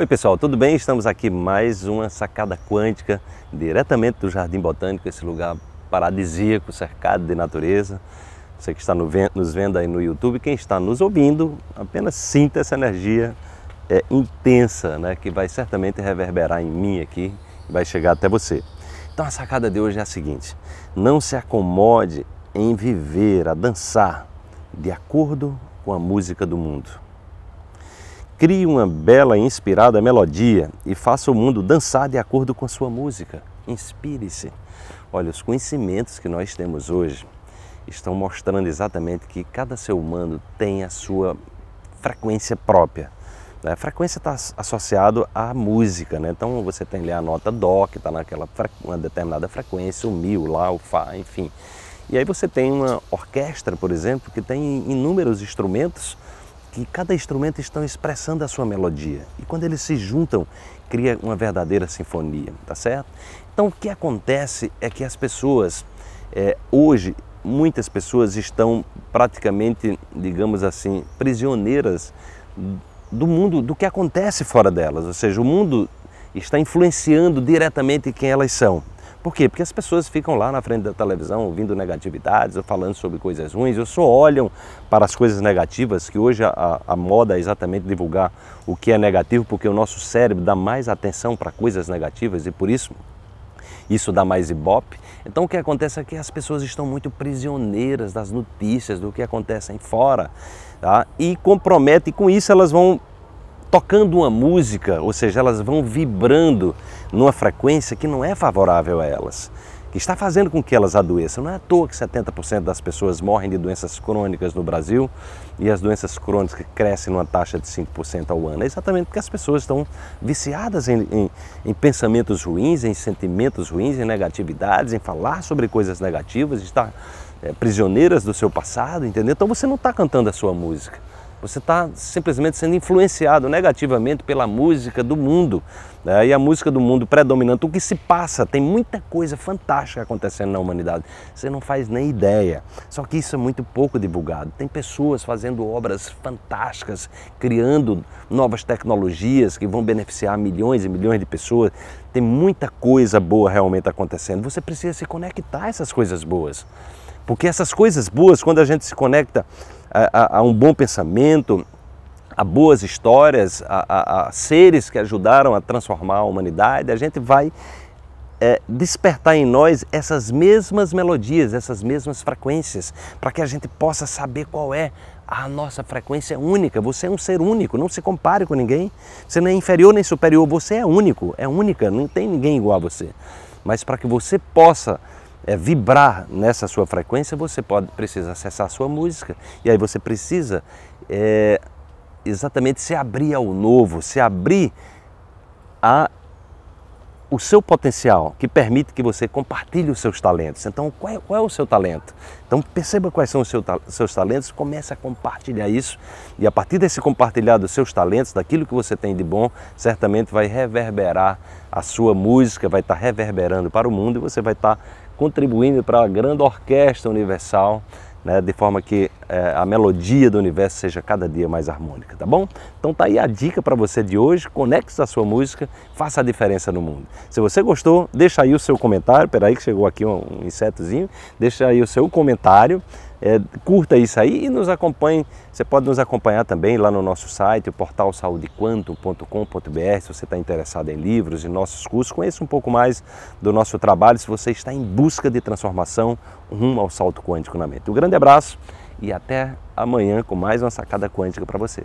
Oi pessoal, tudo bem? Estamos aqui mais uma sacada quântica diretamente do Jardim Botânico, esse lugar paradisíaco, cercado de natureza. Você que está nos vendo aí no YouTube, quem está nos ouvindo, apenas sinta essa energia é, intensa, né, que vai certamente reverberar em mim aqui e vai chegar até você. Então a sacada de hoje é a seguinte: não se acomode em viver, a dançar de acordo com a música do mundo Crie uma bela e inspirada melodia e faça o mundo dançar de acordo com a sua música. Inspire-se. Olha, os conhecimentos que nós temos hoje estão mostrando exatamente que cada ser humano tem a sua frequência própria. a né? Frequência está associado à música, né? então você tem ali a nota dó que está naquela uma determinada frequência, o mi, o lá, o fá, enfim. E aí você tem uma orquestra, por exemplo, que tem inúmeros instrumentos que cada instrumento está expressando a sua melodia. E quando eles se juntam, cria uma verdadeira sinfonia, tá certo? Então o que acontece é que as pessoas, é, hoje, muitas pessoas estão praticamente, digamos assim, prisioneiras do mundo, do que acontece fora delas, ou seja, o mundo está influenciando diretamente quem elas são. Por quê? Porque as pessoas ficam lá na frente da televisão ouvindo negatividades ou falando sobre coisas ruins, ou só olham para as coisas negativas, que hoje a, a moda é exatamente divulgar o que é negativo, porque o nosso cérebro dá mais atenção para coisas negativas e por isso isso dá mais ibope. Então o que acontece é que as pessoas estão muito prisioneiras das notícias, do que acontece aí fora, tá? e compromete, e com isso elas vão tocando uma música, ou seja, elas vão vibrando numa frequência que não é favorável a elas, que está fazendo com que elas adoeçam. Não é à toa que 70% das pessoas morrem de doenças crônicas no Brasil e as doenças crônicas crescem numa taxa de 5% ao ano. É exatamente porque as pessoas estão viciadas em, em, em pensamentos ruins, em sentimentos ruins, em negatividades, em falar sobre coisas negativas, estar é, prisioneiras do seu passado, entendeu? Então você não está cantando a sua música. Você está simplesmente sendo influenciado negativamente pela música do mundo. Né? E a música do mundo predominante, o que se passa, tem muita coisa fantástica acontecendo na humanidade. Você não faz nem ideia. Só que isso é muito pouco divulgado. Tem pessoas fazendo obras fantásticas, criando novas tecnologias que vão beneficiar milhões e milhões de pessoas. Tem muita coisa boa realmente acontecendo. Você precisa se conectar a essas coisas boas. Porque essas coisas boas, quando a gente se conecta, a, a um bom pensamento, a boas histórias, a, a, a, seres que ajudaram a transformar a humanidade, a gente vai é, despertar em nós essas mesmas melodias, essas mesmas frequências, para que a gente possa saber qual é a nossa frequência única. Você é um ser único, não se compare com ninguém. Você não é inferior nem superior, você é único, é única, não tem ninguém igual a você. Mas para que você possa é, vibrar nessa sua frequência, você pode precisa acessar a sua música e aí você precisa é, exatamente se abrir ao novo, se abrir a o seu potencial que permite que você compartilhe os seus talentos. Então, qual é, qual é o seu talento? Então, perceba quais são os seu, seus talentos, comece a compartilhar isso e a partir desse compartilhar dos seus talentos, daquilo que você tem de bom, certamente vai reverberar a sua música, vai estar tá reverberando para o mundo e você vai estar tá contribuindo para a grande orquestra universal, né, de forma que é, a melodia do universo seja cada dia mais harmônica, tá bom? Então tá aí a dica para você de hoje, conecte a sua música, faça a diferença no mundo. Se você gostou, deixa aí o seu comentário, peraí que chegou aqui um, um insetozinho, deixa aí o seu comentário, é, curta isso aí e nos acompanhe. Você pode nos acompanhar também lá no nosso site, o portal saudequantum.com.br, se você está interessado em livros e nossos cursos. Conheça um pouco mais do nosso trabalho se você está em busca de transformação rumo ao salto quântico na mente. Um grande abraço e até amanhã com mais uma sacada quântica para você.